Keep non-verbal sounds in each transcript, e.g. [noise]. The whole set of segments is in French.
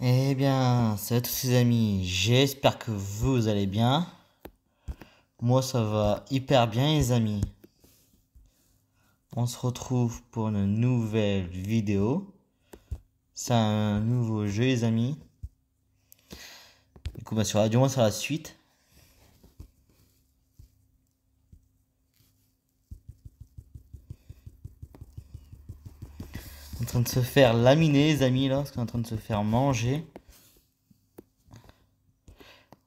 Eh bien, salut à tous les amis, j'espère que vous allez bien. Moi, ça va hyper bien les amis. On se retrouve pour une nouvelle vidéo. C'est un nouveau jeu les amis. Du coup, bah, sur Radio, c'est la suite. en train de se faire laminer, les amis, là. Parce qu'on est en train de se faire manger.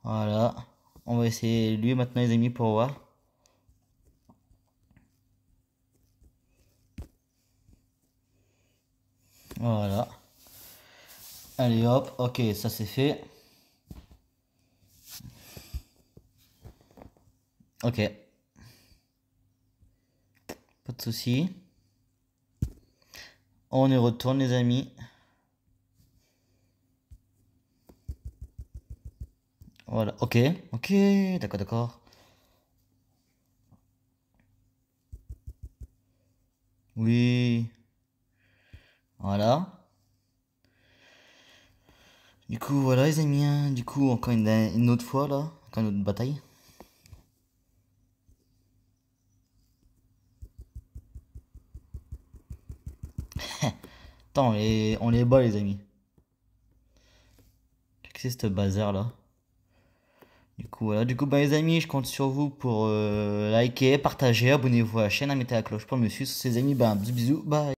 Voilà. On va essayer lui maintenant, les amis, pour voir. Voilà. Allez, hop. Ok, ça c'est fait. Ok. Pas de soucis. On y retourne les amis. Voilà, ok, ok, d'accord, d'accord. Oui. Voilà. Du coup, voilà les amis, hein. du coup, encore une, une autre fois là, encore une autre bataille. [laughs] Attends, on est bat les amis. Qu'est-ce que c'est ce bazar là Du coup, voilà. Du coup, bah, les amis, je compte sur vous pour euh, liker, partager, abonnez-vous à la chaîne, mettez la cloche pour me suivre. Ces amis, bah, bisous, bisous, bye.